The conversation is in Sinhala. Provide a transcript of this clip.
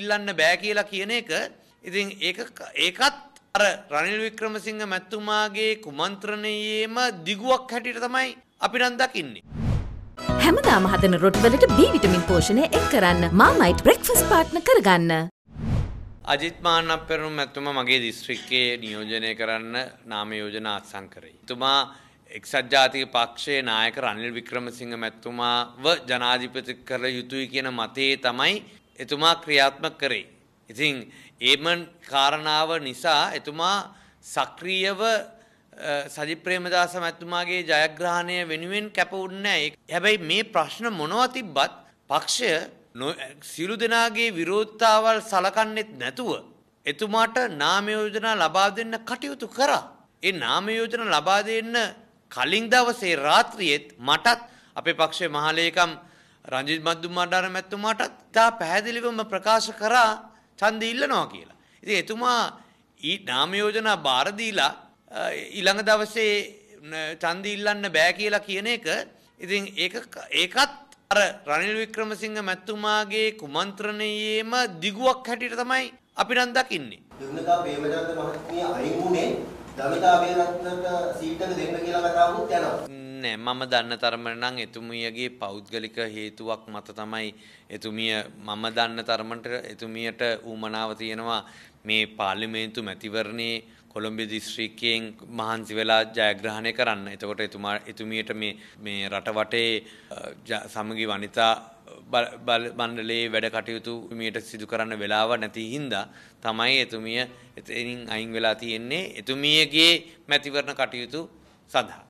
ඉල්ලන්න බෑ කියලා කියන එක ඉතින් ඒක ඒකත් අර රනිල් වික්‍රමසිංහ මැතිතුමාගේ කුමන්ත්‍රණයේම දිගුවක් හැටියට තමයි අපි නම් දකින්නේ. හැමදාම හදන රොට්වලට B විටමින් පෝෂණය එක් කරන්න මාමයිට් බ්‍රෙක්ෆස් පාට්න කරගන්න. අජිත් මානක් පෙරුම් ඇතුම මගේ දිස්ත්‍රික්කයේ නියෝජනය කරන්න නාම යෝජනා අත්සං කරයි. තුමා එක්සත් ජාතික පක්ෂයේ නායක රනිල් වික්‍රමසිංහ මැතිතුමාව ජනාධිපති කළ යුතුයි කියන මතයේ තමයි එතුමා ක්‍රියාත්මක කරේ. ඉතින් ඒම කාරණාව නිසා එතුමා සක්‍රියව සජිප්‍රේමදාස මැතුමාගේ ජයග්‍රහණය වෙනුවෙන් කැපවුන්නෑ. හැබැයි මේ ප්‍රශ්න මොනවතිබ්බත් පක්ෂය සිරු දෙනාගේ විරෝධතාවල් සලකන්නෙත් නැතුව. එතුමාට නාමයෝජනා ලබා දෙන්න කටයුතු කරා. ඒ නාමයෝජන ලබා දෙන්න කලින් දවසේ රාත්‍රියෙත් මටත් අපේ පක්ෂය මහලේකම් රංජිත් මද්දුමාට අර මැතිතුමාටත් තා පැහැදිලිවම ප්‍රකාශ කරා ඡන්දය ඉල්ලනවා කියලා. ඉතින් එතුමා ඊ නාම යෝජනා බාර දීලා ඊළඟ දවසේ ඡන්දය ඉල්ලන්න බෑ කියලා කියන එක ඉතින් ඒක ඒකත් අර රනිල් වික්‍රමසිංහ මැතිතුමාගේ කුමන්ත්‍රණයේම දිගුවක් හැටියට තමයි අපි නම් දකින්නේ. දුන්නකා ප්‍රේමචන්ද මහත්මිය අයින් වුණේ දමිතා බේරත්නට සීට් එක දෙන්න කියලා කතා වුත් යනවා. දන්නේ මම දන්න තරමට නම් එතුමියගේ පෞද්ගලික හේතුවක් මත තමයි එතුමිය මම දන්න තරමට එතුමියට ඌමනාව තියෙනවා මේ පාර්ලිමේන්තු මැතිවරණේ කොළොම්බි දිස්ත්‍රික්කයෙන් මහන්සි වෙලා ජයග්‍රහණය කරන්න. එතකොට එතුමා එතුමියට මේ මේ රට වටේ සමගි වනිතා මණ්ඩලයේ වැඩ කටයුතු මියට සිදු කරන්න වෙලාව නැති හින්දා තමයි එතුමිය එතනින් අයින් වෙලා තියෙන්නේ එතුමියගේ මැතිවරණ කටයුතු සඳහා